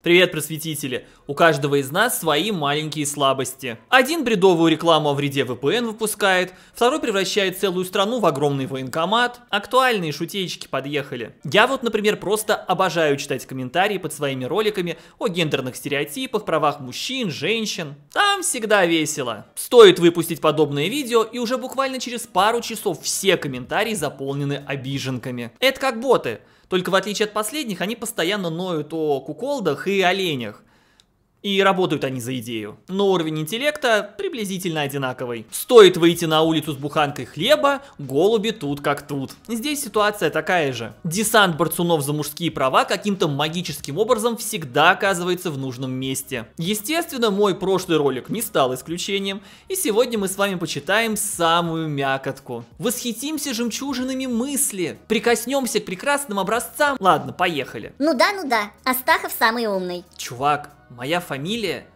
Привет, просветители! У каждого из нас свои маленькие слабости. Один бредовую рекламу о вреде VPN выпускает, второй превращает целую страну в огромный военкомат. Актуальные шутеечки подъехали. Я вот, например, просто обожаю читать комментарии под своими роликами о гендерных стереотипах, правах мужчин, женщин. Там всегда весело. Стоит выпустить подобное видео, и уже буквально через пару часов все комментарии заполнены обиженками. Это как боты. Только в отличие от последних, они постоянно ноют о куколдах и оленях. И работают они за идею. Но уровень интеллекта приблизительно одинаковый. Стоит выйти на улицу с буханкой хлеба, голуби тут как тут. Здесь ситуация такая же. Десант борцунов за мужские права каким-то магическим образом всегда оказывается в нужном месте. Естественно, мой прошлый ролик не стал исключением. И сегодня мы с вами почитаем самую мякотку. Восхитимся жемчужинами мысли. Прикоснемся к прекрасным образцам. Ладно, поехали. Ну да, ну да. Астахов самый умный. Чувак, Моя фамилия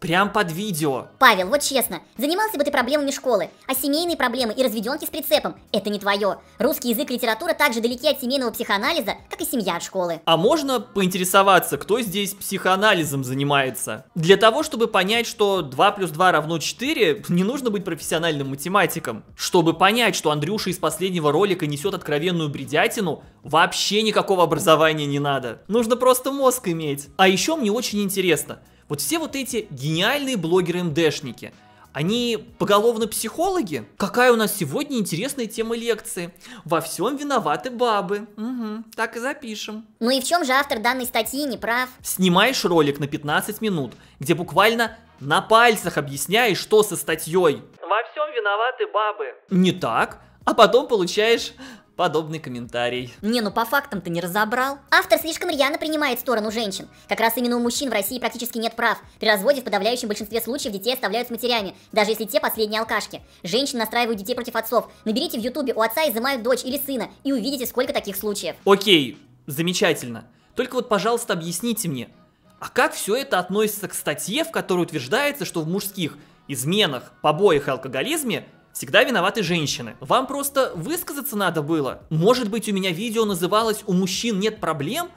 Прям под видео. Павел, вот честно, занимался бы ты проблемами школы, а семейные проблемы и разведенки с прицепом – это не твое. Русский язык и литература также далеки от семейного психоанализа, как и семья от школы. А можно поинтересоваться, кто здесь психоанализом занимается? Для того, чтобы понять, что 2 плюс 2 равно 4, не нужно быть профессиональным математиком. Чтобы понять, что Андрюша из последнего ролика несет откровенную бредятину, вообще никакого образования не надо. Нужно просто мозг иметь. А еще мне очень интересно – вот все вот эти гениальные блогеры-МДшники, они поголовно психологи? Какая у нас сегодня интересная тема лекции? Во всем виноваты бабы. Угу, так и запишем. Ну и в чем же автор данной статьи не прав? Снимаешь ролик на 15 минут, где буквально на пальцах объясняешь, что со статьей. Во всем виноваты бабы. Не так, а потом получаешь подобный комментарий. Не, ну по фактам ты не разобрал. Автор слишком рьяно принимает сторону женщин. Как раз именно у мужчин в России практически нет прав. При разводе в подавляющем большинстве случаев детей оставляют с матерями, даже если те последние алкашки. Женщины настраивают детей против отцов. Наберите в ютубе у отца изымают дочь или сына и увидите, сколько таких случаев. Окей, замечательно. Только вот, пожалуйста, объясните мне, а как все это относится к статье, в которой утверждается, что в мужских изменах, побоях и алкоголизме Всегда виноваты женщины. Вам просто высказаться надо было. Может быть, у меня видео называлось «У мужчин нет проблем»,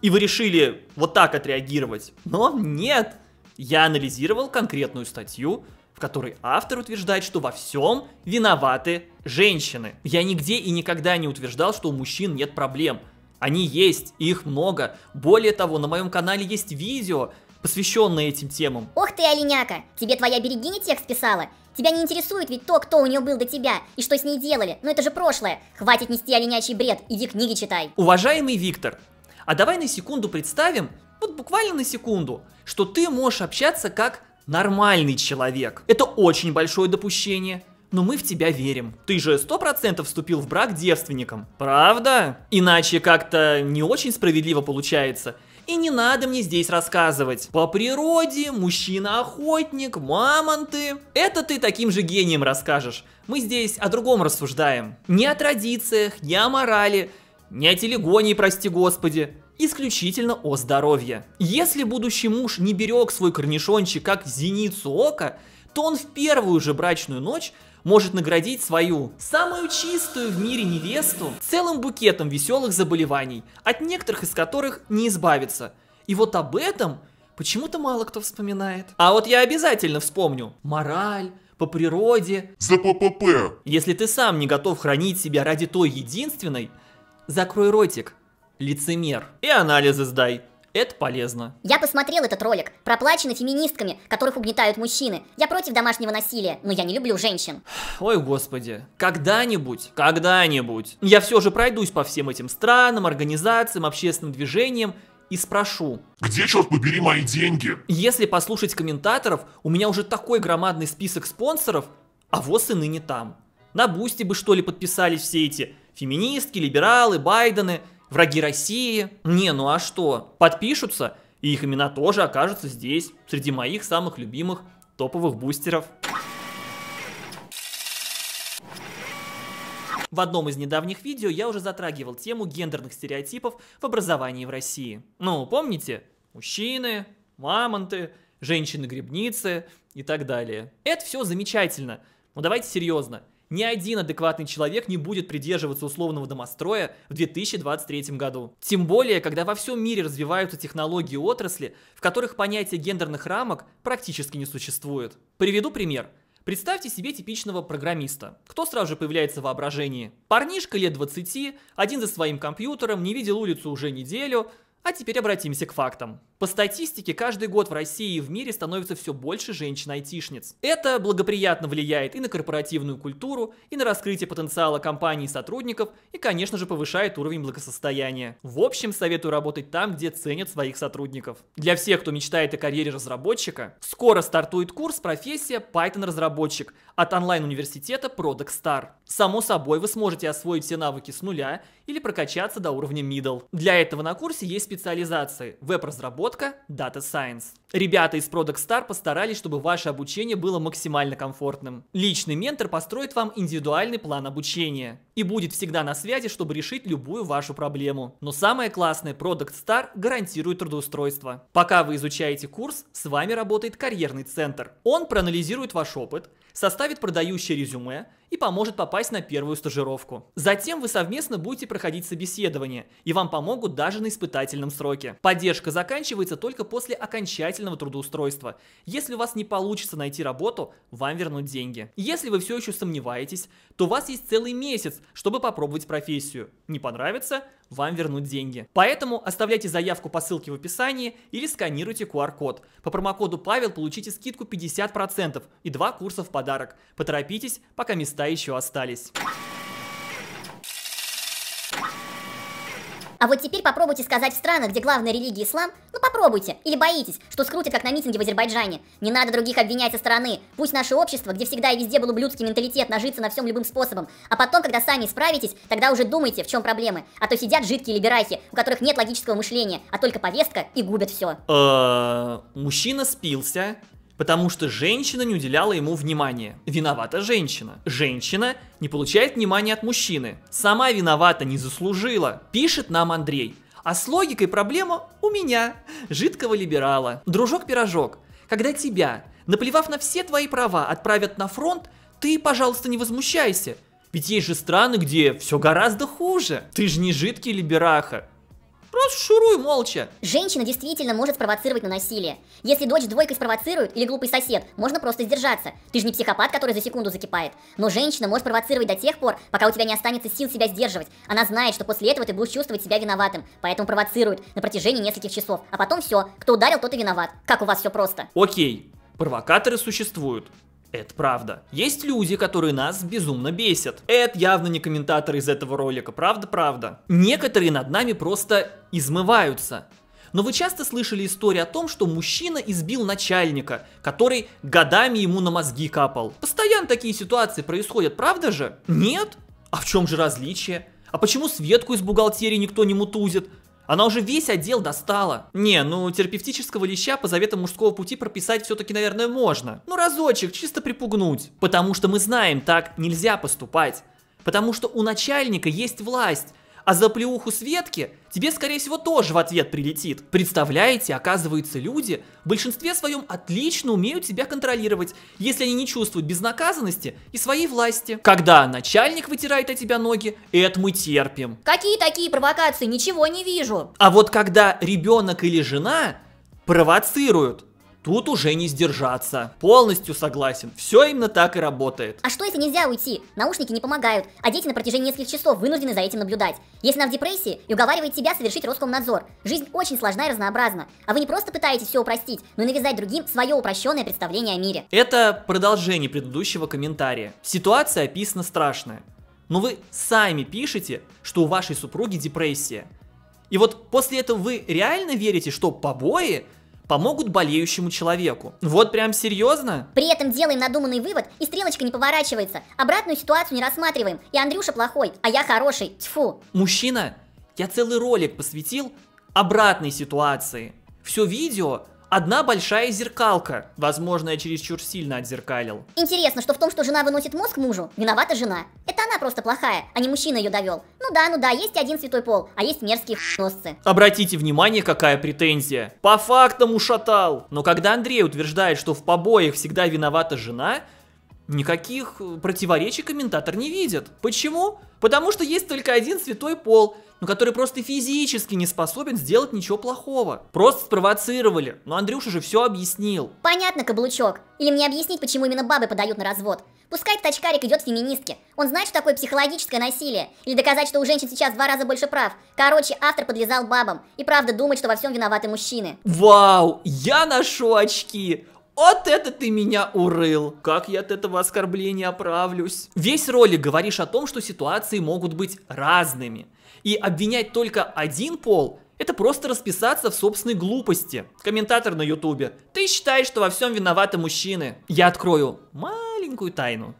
и вы решили вот так отреагировать. Но нет. Я анализировал конкретную статью, в которой автор утверждает, что во всем виноваты женщины. Я нигде и никогда не утверждал, что у мужчин нет проблем. Они есть, их много. Более того, на моем канале есть видео, посвященные этим темам. Ох ты, оленяка! Тебе твоя берегиня текст писала? Тебя не интересует ведь то, кто у нее был до тебя, и что с ней делали. Но это же прошлое. Хватит нести оленячий бред, иди книги читай. Уважаемый Виктор, а давай на секунду представим, вот буквально на секунду, что ты можешь общаться как нормальный человек. Это очень большое допущение. Но мы в тебя верим. Ты же сто процентов вступил в брак девственником, правда? Иначе как-то не очень справедливо получается. И не надо мне здесь рассказывать. По природе, мужчина-охотник, мамонты. Это ты таким же гением расскажешь. Мы здесь о другом рассуждаем. Не о традициях, не о морали, не о телегонии, прости господи исключительно о здоровье. Если будущий муж не берег свой корнишончик как зеницу ока, то он в первую же брачную ночь может наградить свою самую чистую в мире невесту целым букетом веселых заболеваний, от некоторых из которых не избавиться. И вот об этом почему-то мало кто вспоминает. А вот я обязательно вспомню. Мораль, по природе. За ППП. Если ты сам не готов хранить себя ради той единственной, закрой ротик, лицемер, и анализы сдай. Это полезно. Я посмотрел этот ролик, проплаченный феминистками, которых угнетают мужчины. Я против домашнего насилия, но я не люблю женщин. Ой, господи. Когда-нибудь, когда-нибудь. Я все же пройдусь по всем этим странам, организациям, общественным движениям и спрошу. Где, черт побери, мои деньги? Если послушать комментаторов, у меня уже такой громадный список спонсоров, а вот и ныне там. На Бусти бы что ли подписались все эти феминистки, либералы, Байдены – враги России. Не, ну а что? Подпишутся, и их имена тоже окажутся здесь, среди моих самых любимых топовых бустеров. В одном из недавних видео я уже затрагивал тему гендерных стереотипов в образовании в России. Ну, помните? Мужчины, мамонты, женщины-грибницы и так далее. Это все замечательно, но давайте серьезно. Ни один адекватный человек не будет придерживаться условного домостроя в 2023 году. Тем более, когда во всем мире развиваются технологии и отрасли, в которых понятие гендерных рамок практически не существует. Приведу пример. Представьте себе типичного программиста. Кто сразу же появляется в воображении? Парнишка лет 20, один за своим компьютером, не видел улицу уже неделю, а теперь обратимся к фактам. По статистике, каждый год в России и в мире становится все больше женщин-айтишниц. Это благоприятно влияет и на корпоративную культуру, и на раскрытие потенциала компаний и сотрудников, и, конечно же, повышает уровень благосостояния. В общем, советую работать там, где ценят своих сотрудников. Для всех, кто мечтает о карьере разработчика, скоро стартует курс «Профессия Python-разработчик» от онлайн-университета Product Star. Само собой, вы сможете освоить все навыки с нуля или прокачаться до уровня middle. Для этого на курсе есть специализации – веб-разработка, Data Science. Ребята из Product Star постарались, чтобы ваше обучение было максимально комфортным. Личный ментор построит вам индивидуальный план обучения и будет всегда на связи, чтобы решить любую вашу проблему. Но самое классное, Product Star гарантирует трудоустройство. Пока вы изучаете курс, с вами работает карьерный центр. Он проанализирует ваш опыт, составит продающее резюме, и поможет попасть на первую стажировку. Затем вы совместно будете проходить собеседование, и вам помогут даже на испытательном сроке. Поддержка заканчивается только после окончательного трудоустройства. Если у вас не получится найти работу, вам вернут деньги. Если вы все еще сомневаетесь, то у вас есть целый месяц, чтобы попробовать профессию. Не понравится – вам вернут деньги. Поэтому оставляйте заявку по ссылке в описании или сканируйте QR-код. По промокоду Павел получите скидку 50% и два курса в подарок. Поторопитесь, пока места места еще остались. А вот теперь попробуйте сказать в странах, где главная религия ислам, ну попробуйте, или боитесь, что скрутят как на митинге в Азербайджане. Не надо других обвинять со стороны. Пусть наше общество, где всегда и везде был ублюдский менталитет, нажиться на всем любым способом. А потом, когда сами справитесь, тогда уже думайте, в чем проблемы. А то сидят жидкие либерахи, у которых нет логического мышления, а только повестка и губят все. Э, мужчина спился, потому что женщина не уделяла ему внимания. Виновата женщина. Женщина не получает внимания от мужчины. Сама виновата, не заслужила. Пишет нам Андрей. А с логикой проблема у меня, жидкого либерала. Дружок-пирожок, когда тебя, наплевав на все твои права, отправят на фронт, ты, пожалуйста, не возмущайся. Ведь есть же страны, где все гораздо хуже. Ты же не жидкий либераха. Просто шуруй молча. Женщина действительно может спровоцировать на насилие. Если дочь двойкой спровоцирует или глупый сосед, можно просто сдержаться. Ты же не психопат, который за секунду закипает. Но женщина может спровоцировать до тех пор, пока у тебя не останется сил себя сдерживать. Она знает, что после этого ты будешь чувствовать себя виноватым, поэтому провоцирует на протяжении нескольких часов. А потом все, кто ударил, тот и виноват. Как у вас все просто? Окей, провокаторы существуют. Это правда. Есть люди, которые нас безумно бесят. Это явно не комментатор из этого ролика, правда-правда. Некоторые над нами просто измываются. Но вы часто слышали историю о том, что мужчина избил начальника, который годами ему на мозги капал. Постоянно такие ситуации происходят, правда же? Нет? А в чем же различие? А почему Светку из бухгалтерии никто не мутузит? Она уже весь отдел достала. Не, ну терапевтического леща по заветам мужского пути прописать все-таки, наверное, можно. Ну разочек, чисто припугнуть. Потому что мы знаем, так нельзя поступать. Потому что у начальника есть власть а за плеуху светки тебе, скорее всего, тоже в ответ прилетит. Представляете, оказывается, люди в большинстве своем отлично умеют себя контролировать, если они не чувствуют безнаказанности и своей власти. Когда начальник вытирает от тебя ноги, это мы терпим. Какие такие провокации? Ничего не вижу. А вот когда ребенок или жена провоцируют, Тут уже не сдержаться. Полностью согласен. Все именно так и работает. А что если нельзя уйти? Наушники не помогают, а дети на протяжении нескольких часов вынуждены за этим наблюдать. Если она в депрессии и уговаривает тебя совершить Роскомнадзор. Жизнь очень сложна и разнообразна. А вы не просто пытаетесь все упростить, но и навязать другим свое упрощенное представление о мире. Это продолжение предыдущего комментария. Ситуация описана страшная. Но вы сами пишете, что у вашей супруги депрессия. И вот после этого вы реально верите, что побои помогут болеющему человеку. Вот прям серьезно? При этом делаем надуманный вывод, и стрелочка не поворачивается. Обратную ситуацию не рассматриваем, и Андрюша плохой, а я хороший, тьфу. Мужчина, я целый ролик посвятил обратной ситуации. Все видео Одна большая зеркалка. Возможно, я чересчур сильно отзеркалил. Интересно, что в том, что жена выносит мозг мужу, виновата жена. Это она просто плохая, а не мужчина ее довел. Ну да, ну да, есть один святой пол, а есть мерзкие носцы. Обратите внимание, какая претензия. По фактам ушатал. Но когда Андрей утверждает, что в побоях всегда виновата жена, Никаких противоречий комментатор не видит. Почему? Потому что есть только один святой пол, но ну, который просто физически не способен сделать ничего плохого. Просто спровоцировали. Но Андрюша же все объяснил. Понятно, каблучок. Или мне объяснить, почему именно бабы подают на развод. Пускай тачкарик идет феминистке. Он знает, что такое психологическое насилие. Или доказать, что у женщин сейчас в два раза больше прав. Короче, автор подлезал бабам. И правда думать, что во всем виноваты мужчины. Вау, я ношу очки. Вот это ты меня урыл. Как я от этого оскорбления оправлюсь? Весь ролик говоришь о том, что ситуации могут быть разными. И обвинять только один пол – это просто расписаться в собственной глупости. Комментатор на ютубе. Ты считаешь, что во всем виноваты мужчины. Я открою маленькую тайну.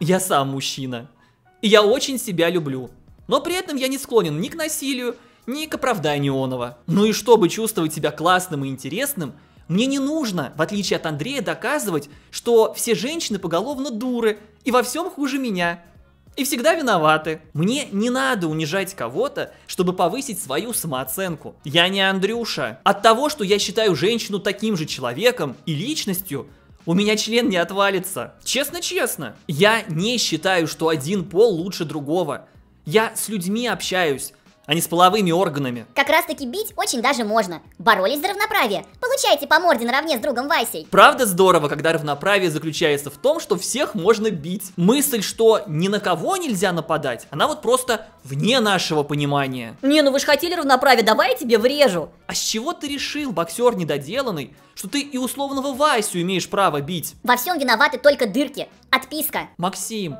Я сам мужчина. И я очень себя люблю. Но при этом я не склонен ни к насилию, ни к оправданию оного. Ну и чтобы чувствовать себя классным и интересным – мне не нужно, в отличие от Андрея, доказывать, что все женщины поголовно дуры и во всем хуже меня. И всегда виноваты. Мне не надо унижать кого-то, чтобы повысить свою самооценку. Я не Андрюша. От того, что я считаю женщину таким же человеком и личностью, у меня член не отвалится. Честно-честно. Я не считаю, что один пол лучше другого. Я с людьми общаюсь а не с половыми органами. Как раз таки бить очень даже можно. Боролись за равноправие. Получайте по морде наравне с другом Васей. Правда здорово, когда равноправие заключается в том, что всех можно бить. Мысль, что ни на кого нельзя нападать, она вот просто вне нашего понимания. Не, ну вы же хотели равноправие, давай я тебе врежу. А с чего ты решил, боксер недоделанный, что ты и условного Васю имеешь право бить? Во всем виноваты только дырки. Отписка. Максим,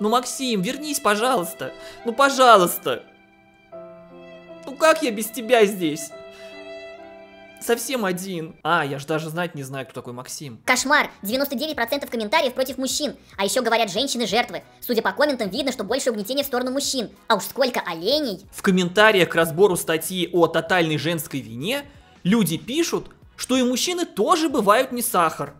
ну, Максим, вернись, пожалуйста. Ну, пожалуйста как я без тебя здесь? Совсем один. А, я ж даже знать не знаю, кто такой Максим. Кошмар! 99% комментариев против мужчин. А еще говорят женщины жертвы. Судя по комментам, видно, что больше угнетения в сторону мужчин. А уж сколько оленей! В комментариях к разбору статьи о тотальной женской вине люди пишут, что и мужчины тоже бывают не сахар.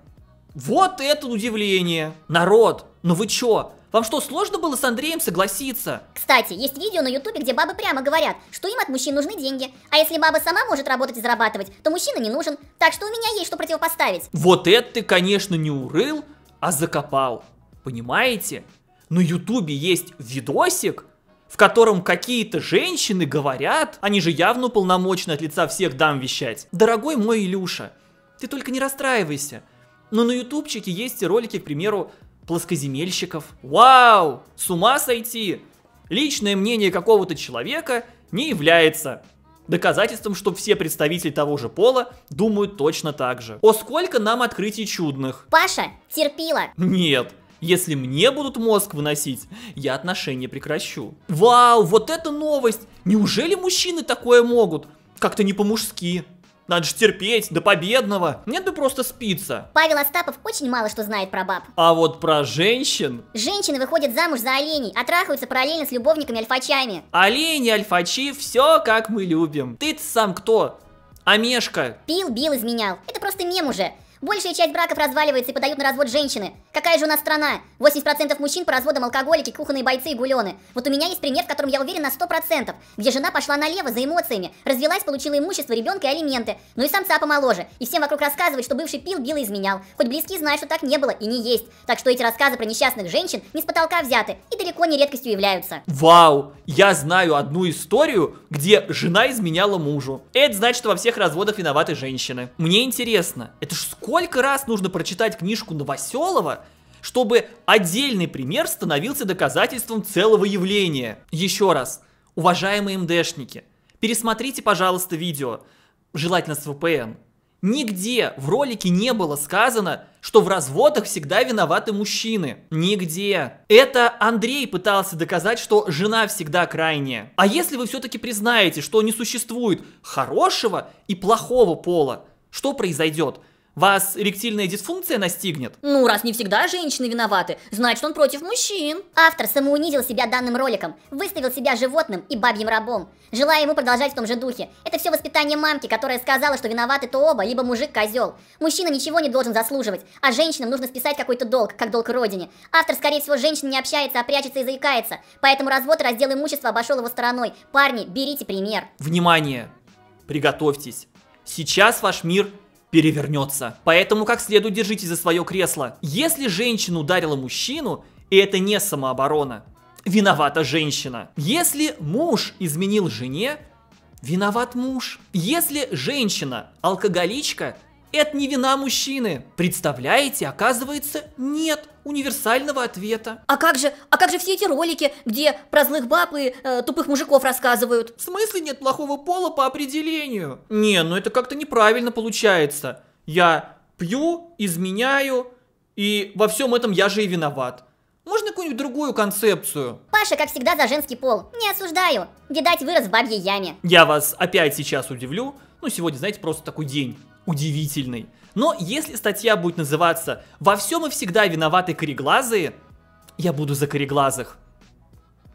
Вот это удивление. Народ, ну вы чё? Вам что, сложно было с Андреем согласиться? Кстати, есть видео на ютубе, где бабы прямо говорят, что им от мужчин нужны деньги. А если баба сама может работать и зарабатывать, то мужчина не нужен. Так что у меня есть что противопоставить. Вот это ты, конечно, не урыл, а закопал. Понимаете? На ютубе есть видосик, в котором какие-то женщины говорят, они же явно полномочны от лица всех дам вещать. Дорогой мой Илюша, ты только не расстраивайся. Но на ютубчике есть и ролики, к примеру, плоскоземельщиков. Вау! С ума сойти! Личное мнение какого-то человека не является доказательством, что все представители того же пола думают точно так же. О сколько нам открытий чудных. Паша, терпила. Нет. Если мне будут мозг выносить, я отношения прекращу. Вау, вот это новость! Неужели мужчины такое могут? Как-то не по-мужски. Надо же терпеть, до победного. Нет бы просто спится. Павел Остапов очень мало что знает про баб. А вот про женщин... Женщины выходят замуж за оленей, а трахаются параллельно с любовниками-альфачами. Олени, альфачи, все как мы любим. ты сам кто? Амешка. Пил, бил, изменял. Это просто мем уже. Большая часть браков разваливается и подают на развод женщины. Какая же у нас страна? 80% мужчин по разводам алкоголики, кухонные бойцы и гулены. Вот у меня есть пример, в котором я уверена на 100%, где жена пошла налево за эмоциями, развелась, получила имущество, ребенка и алименты, ну и самца помоложе, и всем вокруг рассказывают, что бывший пил, бил и изменял. Хоть близкие знают, что так не было и не есть. Так что эти рассказы про несчастных женщин не с потолка взяты и далеко не редкостью являются. Вау! Я знаю одну историю, где жена изменяла мужу. Это значит, что во всех разводах виноваты женщины. Мне интересно, это ж сколько раз нужно прочитать книжку Новоселова, чтобы отдельный пример становился доказательством целого явления. Еще раз, уважаемые МДшники, пересмотрите, пожалуйста, видео, желательно с VPN. Нигде в ролике не было сказано, что в разводах всегда виноваты мужчины. Нигде. Это Андрей пытался доказать, что жена всегда крайняя. А если вы все-таки признаете, что не существует хорошего и плохого пола, что произойдет? Вас эректильная дисфункция настигнет? Ну, раз не всегда женщины виноваты, значит он против мужчин. Автор самоунизил себя данным роликом, выставил себя животным и бабьим рабом. Желаю ему продолжать в том же духе. Это все воспитание мамки, которая сказала, что виноваты то оба, либо мужик-козел. Мужчина ничего не должен заслуживать, а женщинам нужно списать какой-то долг, как долг родине. Автор, скорее всего, женщин не общается, а прячется и заикается. Поэтому развод и раздел имущества обошел его стороной. Парни, берите пример. Внимание! Приготовьтесь. Сейчас ваш мир перевернется. Поэтому как следует держитесь за свое кресло. Если женщина ударила мужчину, и это не самооборона, виновата женщина. Если муж изменил жене, виноват муж. Если женщина алкоголичка, это не вина мужчины. Представляете, оказывается, нет универсального ответа. А как же, а как же все эти ролики, где про злых баб и э, тупых мужиков рассказывают? В смысле нет плохого пола по определению? Не, ну это как-то неправильно получается. Я пью, изменяю, и во всем этом я же и виноват. Можно какую-нибудь другую концепцию? Паша, как всегда, за женский пол. Не осуждаю. Видать, вырос в бабьей яме. Я вас опять сейчас удивлю. Ну, сегодня, знаете, просто такой день удивительный. Но если статья будет называться «Во всем и всегда виноваты кореглазые», я буду за кореглазых.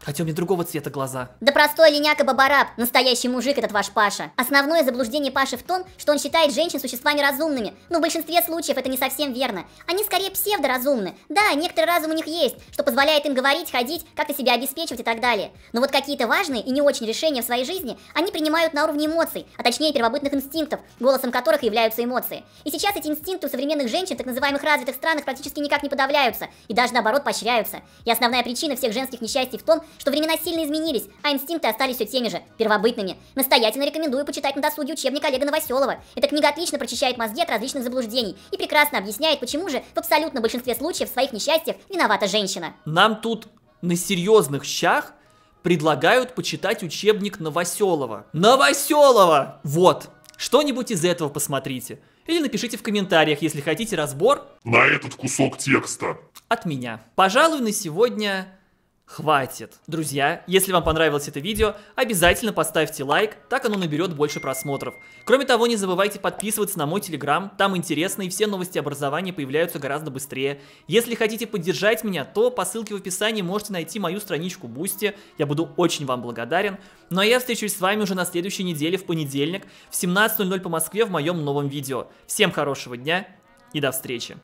Хотя у меня другого цвета глаза. Да простой линяк и бабараб, настоящий мужик этот ваш Паша. Основное заблуждение Паши в том, что он считает женщин существами разумными, но ну, в большинстве случаев это не совсем верно. Они скорее псевдоразумны. Да, некоторый разум у них есть, что позволяет им говорить, ходить, как-то себя обеспечивать и так далее. Но вот какие-то важные и не очень решения в своей жизни они принимают на уровне эмоций, а точнее первобытных инстинктов, голосом которых являются эмоции. И сейчас эти инстинкты у современных женщин, так называемых развитых странах, практически никак не подавляются, и даже наоборот поощряются. И основная причина всех женских несчастий в том, что времена сильно изменились, а инстинкты остались все теми же, первобытными. Настоятельно рекомендую почитать на досуге учебник Олега Новоселова. Эта книга отлично прочищает мозги от различных заблуждений и прекрасно объясняет, почему же в абсолютно большинстве случаев в своих несчастьях виновата женщина. Нам тут на серьезных щах предлагают почитать учебник Новоселова. Новоселова! Вот, что-нибудь из этого посмотрите. Или напишите в комментариях, если хотите разбор. На этот кусок текста. От меня. Пожалуй, на сегодня хватит. Друзья, если вам понравилось это видео, обязательно поставьте лайк, так оно наберет больше просмотров. Кроме того, не забывайте подписываться на мой телеграм, там интересно и все новости образования появляются гораздо быстрее. Если хотите поддержать меня, то по ссылке в описании можете найти мою страничку Бусти, я буду очень вам благодарен. Ну а я встречусь с вами уже на следующей неделе в понедельник в 17.00 по Москве в моем новом видео. Всем хорошего дня и до встречи!